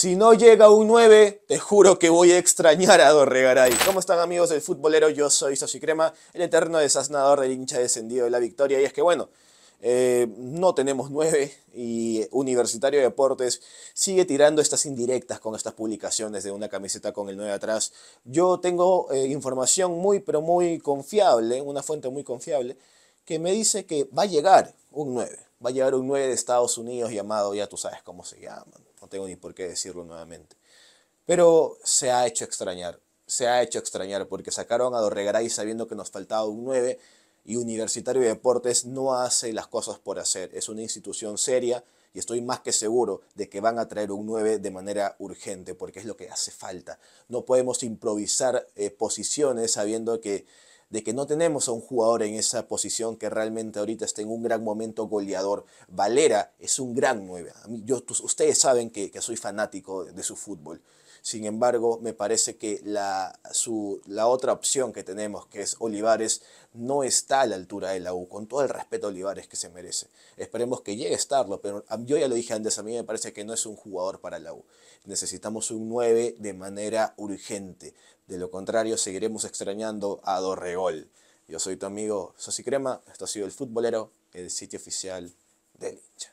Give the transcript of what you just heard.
Si no llega un 9, te juro que voy a extrañar a Dorregaray. ¿Cómo están amigos del futbolero? Yo soy Soshi Crema, el eterno desasnador del hincha descendido de la victoria. Y es que bueno, eh, no tenemos 9 y Universitario Deportes sigue tirando estas indirectas con estas publicaciones de una camiseta con el 9 atrás. Yo tengo eh, información muy pero muy confiable, una fuente muy confiable, que me dice que va a llegar un 9. Va a llegar un 9 de Estados Unidos llamado, ya tú sabes cómo se llama tengo ni por qué decirlo nuevamente. Pero se ha hecho extrañar, se ha hecho extrañar porque sacaron a Dorregaray sabiendo que nos faltaba un 9 y Universitario de Deportes no hace las cosas por hacer. Es una institución seria y estoy más que seguro de que van a traer un 9 de manera urgente porque es lo que hace falta. No podemos improvisar eh, posiciones sabiendo que de que no tenemos a un jugador en esa posición que realmente ahorita está en un gran momento goleador. Valera es un gran 9. Yo, pues, ustedes saben que, que soy fanático de, su fútbol. Sin embargo, me parece que la, su, la, otra opción que tenemos, que es Olivares, no está a la altura de la U, con todo el respeto a Olivares que se merece. Esperemos que llegue a estarlo, pero ah, yo ya lo dije antes, a mí me parece que no es un jugador para la U. Necesitamos un 9 de manera urgente. De lo contrario, seguiremos extrañando a Dorrego. Yo soy tu amigo Sosi Crema, esto ha sido El Futbolero, el sitio oficial del hincha.